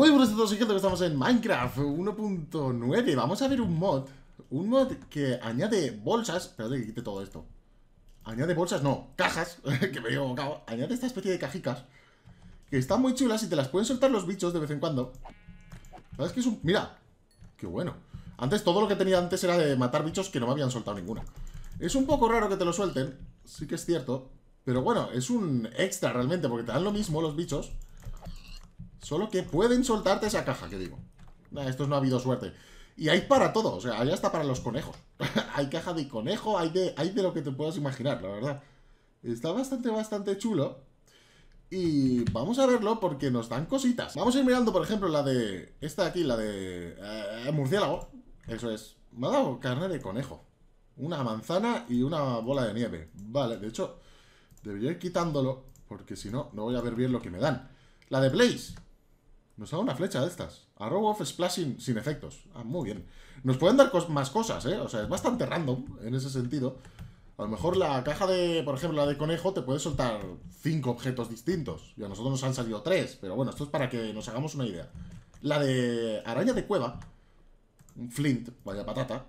Muy buenos a todos, gente, estamos en Minecraft 1.9 Vamos a ver un mod Un mod que añade bolsas Espérate que quite todo esto Añade bolsas, no, cajas Que me he equivocado añade esta especie de cajicas Que están muy chulas y te las pueden soltar los bichos de vez en cuando ¿Sabes que es un...? Mira, qué bueno Antes todo lo que tenía antes era de matar bichos que no me habían soltado ninguna Es un poco raro que te lo suelten Sí que es cierto Pero bueno, es un extra realmente Porque te dan lo mismo los bichos Solo que pueden soltarte esa caja, que digo. Esto no ha habido suerte. Y hay para todo, o sea, hay está para los conejos. hay caja de conejo, hay de, hay de lo que te puedas imaginar, la verdad. Está bastante, bastante chulo. Y vamos a verlo porque nos dan cositas. Vamos a ir mirando, por ejemplo, la de... Esta de aquí, la de... Eh, eh, murciélago. Eso es. Me ha dado carne de conejo. Una manzana y una bola de nieve. Vale, de hecho, debería ir quitándolo. Porque si no, no voy a ver bien lo que me dan. La de Blaze. Nos ha da una flecha de estas. arrow of splashing sin, efectos. Ah, muy bien. Nos pueden dar más cosas, ¿eh? O sea, es bastante random en ese sentido. A lo mejor la caja de, por ejemplo, la de conejo te puede soltar cinco objetos distintos. Y a nosotros nos han salido tres. Pero bueno, esto es para que nos hagamos una idea. La de araña de cueva. Un flint, vaya patata.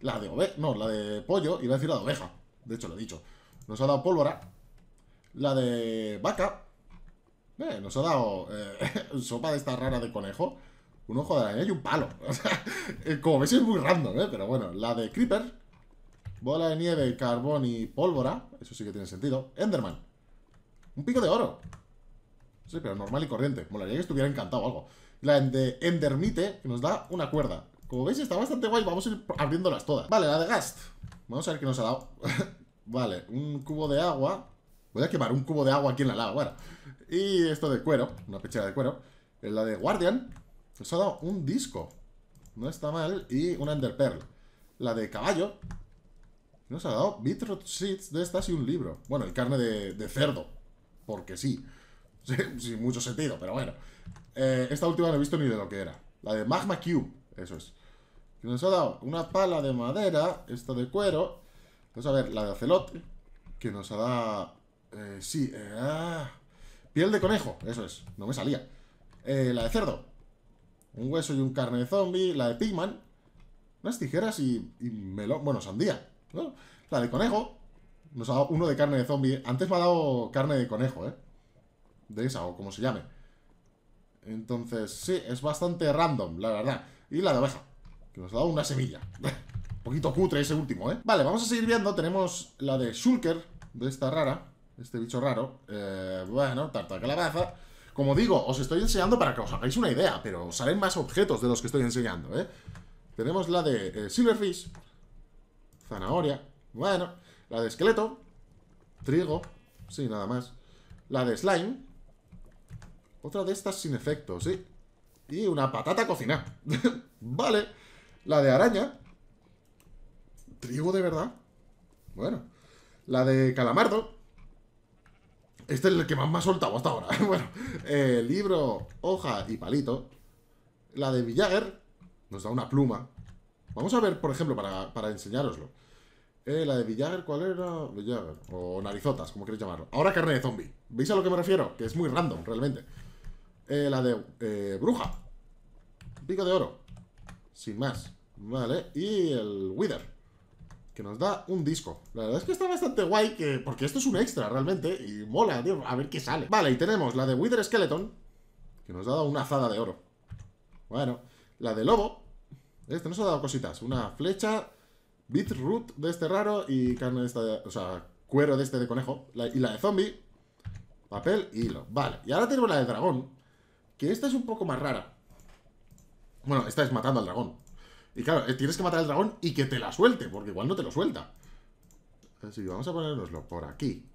La de oveja. No, la de pollo. Iba a decir la de oveja. De hecho, lo he dicho. Nos ha dado pólvora. La de vaca. Eh, nos ha dado eh, sopa de esta rara de conejo, un ojo de araña y un palo. Eh, como veis es muy random, ¿eh? Pero bueno, la de Creeper, bola de nieve, carbón y pólvora, eso sí que tiene sentido. Enderman, un pico de oro. Sí, pero normal y corriente. Molaría que estuviera encantado algo. La de Endermite, que nos da una cuerda. Como veis está bastante guay, vamos a ir abriéndolas todas. Vale, la de Gast. Vamos a ver qué nos ha dado. vale, un cubo de agua, Voy a quemar un cubo de agua aquí en la lava, bueno. Y esto de cuero, una pechera de cuero. La de Guardian, nos ha dado un disco. No está mal. Y una Ender Pearl. La de caballo, nos ha dado Bitrot Seeds de estas y un libro. Bueno, el carne de, cerdo. Porque sí. Sin mucho sentido, pero bueno. Eh, esta última no he visto ni de lo que era. La de Magma Cube, eso es. Que nos ha dado una pala de madera, Esto de cuero. Vamos a ver, la de acelote, que nos ha dado eh, sí, eh, ah, piel de conejo, eso es, no me salía. Eh, la de cerdo. Un hueso y un carne de zombie. La de pigman. Unas tijeras y, y melón. Bueno, sandía. La de conejo. Nos ha dado uno de carne de zombie. Antes me ha dado carne de conejo, ¿eh? De esa, o como se llame. Entonces, sí, es bastante random, la verdad. Y la de oveja. Que nos ha dado una semilla. Un poquito cutre ese último, ¿eh? Vale, vamos a seguir viendo. Tenemos la de Shulker, de esta rara. Este bicho raro. Eh, bueno, tarta calabaza. Como digo, os estoy enseñando para que os hagáis una idea, pero salen más objetos de los que estoy enseñando, ¿eh? Tenemos la de eh, Silverfish, zanahoria, bueno, la de esqueleto, trigo, sí, nada más. La de slime, otra de estas sin efecto, sí. Y una patata cocinada. vale, la de araña, trigo de verdad, bueno. La de calamardo, este es el que más me ha soltado hasta ahora. bueno, eh, libro, hoja y palito. La de Villager nos da una pluma. Vamos a ver, por ejemplo, para, para enseñároslo. Eh, la de Villager, ¿cuál era? Villager. O narizotas, como queréis llamarlo. Ahora carne de zombie. ¿Veis a lo que me refiero? Que es muy random, realmente. Eh, la de bruja. Pico de oro. Sin más. Vale. Y el Wither que nos da un disco. La verdad es que está bastante guay, que, porque esto es un extra realmente, y mola, tío, a ver qué sale. Vale, y tenemos la de Wither Skeleton, que nos ha dado una azada de oro. Bueno, la de Lobo, este nos ha dado cositas, una flecha, Beetroot de este raro y carne de esta, o sea, cuero de este de conejo, y la de zombie, papel y hilo. Vale, y ahora tenemos la de dragón, que esta es un poco más rara. Bueno, esta es matando al dragón, y claro, eh, tienes que matar al dragón y que te la suelte, porque igual no te lo suelta. Así que vamos a ponernoslo por aquí.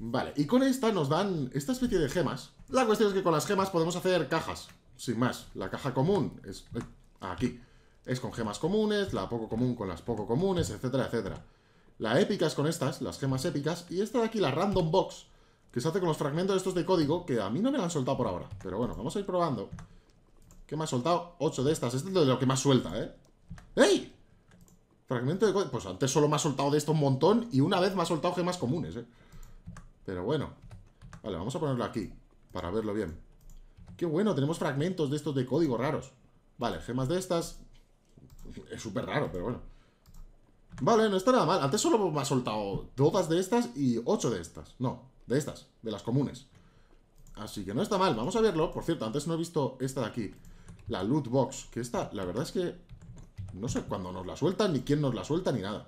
Vale, y con esta nos dan esta especie de gemas. La cuestión es que con las gemas podemos hacer cajas, sin más. La caja común es eh, aquí. Es con gemas comunes, la poco común con las poco comunes, etcétera, etcétera. La épica es con estas, las gemas épicas. Y esta de aquí, la random box, que se hace con los fragmentos estos de código, que a mí no me la han soltado por ahora. Pero bueno, vamos a ir probando me ha soltado? ocho de estas. Este es de lo que más suelta, ¿eh? ¡Ey! Fragmento de... Pues antes solo me ha soltado de esto un montón y una vez me ha soltado gemas comunes, ¿eh? Pero bueno. Vale, vamos a ponerlo aquí para verlo bien. ¡Qué bueno! Tenemos fragmentos de estos de código raros. Vale, gemas de estas... Es súper raro, pero bueno. Vale, no está nada mal. Antes solo me ha soltado todas de estas y ocho de estas. No, de estas, de las comunes. Así que no está mal, vamos a verlo. Por cierto, antes no he visto esta de aquí la loot box. Que esta, la verdad es que no sé cuándo nos la sueltan, ni quién nos la suelta, ni nada.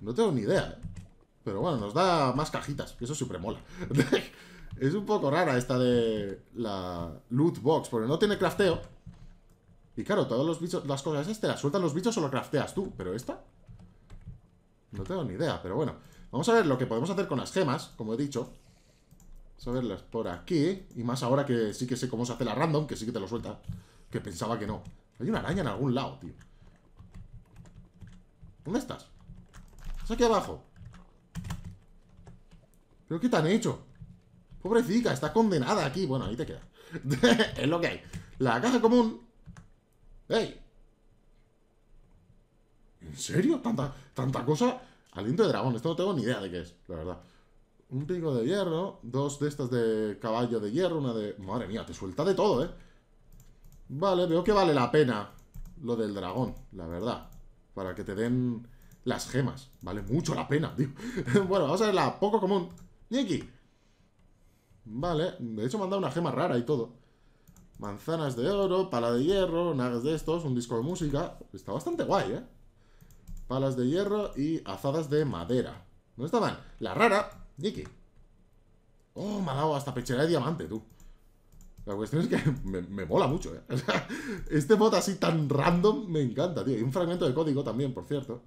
No tengo ni idea. ¿eh? Pero bueno, nos da más cajitas, que eso siempre mola. es un poco rara esta de la loot box, porque no tiene crafteo. Y claro, todos los bichos, las cosas este las sueltan los bichos o lo crafteas tú. Pero esta... No tengo ni idea, pero bueno. Vamos a ver lo que podemos hacer con las gemas, como he dicho saberlas por aquí. Y más ahora que sí que sé cómo se hace la random, que sí que te lo suelta. Que pensaba que no. Hay una araña en algún lado, tío. ¿Dónde estás? Es aquí abajo. ¿Pero qué te han hecho? Pobrecita, está condenada aquí. Bueno, ahí te queda. es lo que hay. La caja común. ¡Ey! ¿En serio? ¿Tanta, tanta cosa? Aliento de dragón. Esto no tengo ni idea de qué es, la verdad un pico de hierro, dos de estas de caballo de hierro, una de... Madre mía, te suelta de todo, ¿eh? Vale, veo que vale la pena lo del dragón, la verdad. Para que te den las gemas. Vale mucho la pena, tío. bueno, vamos a ver la poco común. Niki. Vale, de hecho me han dado una gema rara y todo. Manzanas de oro, pala de hierro, nagas de estos, un disco de música. Está bastante guay, ¿eh? Palas de hierro y azadas de madera. No está mal. La rara, Nicky. Oh, me ha dado hasta pechera de diamante, tú. La cuestión es que me, mola mucho, ¿eh? este bot así tan random me encanta, tío. Y un fragmento de código también, por cierto.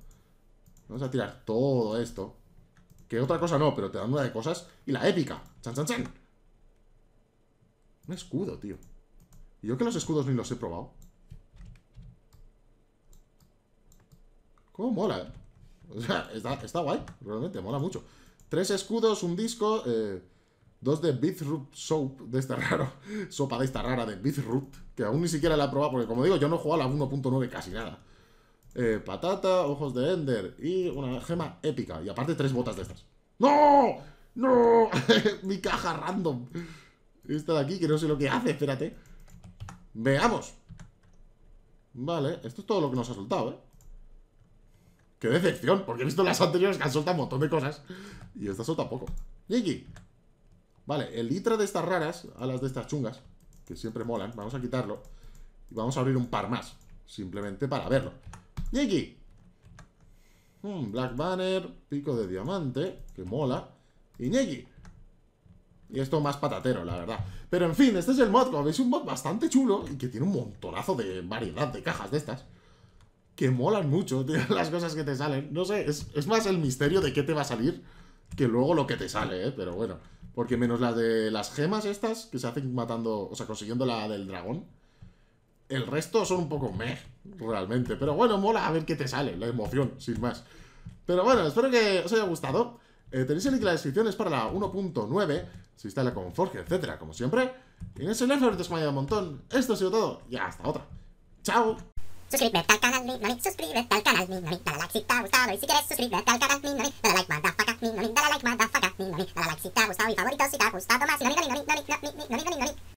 Vamos a tirar todo esto. Que otra cosa no, pero te dan una de cosas. Y la épica. Chan, chan, chan. Un escudo, tío. yo que los escudos ni los he probado. ¿Cómo mola, O sea, está guay. Realmente mola mucho. Tres escudos, un disco, eh, dos de Beetroot Soap, de esta raro, sopa de esta rara de Beetroot, que aún ni siquiera la he probado, porque como digo, yo no he jugado a la 1.9 casi nada. Eh, patata, ojos de Ender y una gema épica. Y aparte tres botas de estas. ¡No! ¡No! Mi caja random. Esta de aquí, que no sé lo que hace, espérate. Veamos. Vale, esto es todo lo que nos ha soltado, ¿eh? ¡Qué decepción! Porque he visto las anteriores que han soltado un montón de cosas. Y esta solta poco. ¡Niki! Vale, el litro de estas raras, a las de estas chungas, que siempre molan, vamos a quitarlo. Y vamos a abrir un par más. Simplemente para verlo. ¡Niki! Hmm, Black Banner, pico de diamante, que mola. Y Y esto más patatero, la verdad. Pero en fin, este es el mod, como veis, un mod bastante chulo y que tiene un montonazo de variedad de cajas de estas que molan mucho, las cosas que te salen. No sé, es, más el misterio de qué te va a salir que luego lo que te sale, ¿eh? Pero bueno, porque menos las de las gemas estas que se hacen matando, o sea, consiguiendo la del dragón, el resto son un poco meh, realmente. Pero bueno, mola a ver qué te sale, la emoción, sin más. Pero bueno, espero que os haya gustado. Eh, tenéis el link en la descripción, es para la 1.9, se instala con Forge, etcétera, como siempre. Y en ese enlace os un montón. Esto ha sido todo, y hasta otra. ¡Chao! Suscríbete al canal, mi mami, suscríbete al canal, mi mami, dale like si te ha gustado y si quieres suscríbete al canal, mi dale like, motherfucker, mi mami, dale like, motherfucker, mi mami, dale like si te ha gustado y favorito si te ha gustado más, mi mami, mi mami, mi mami, mi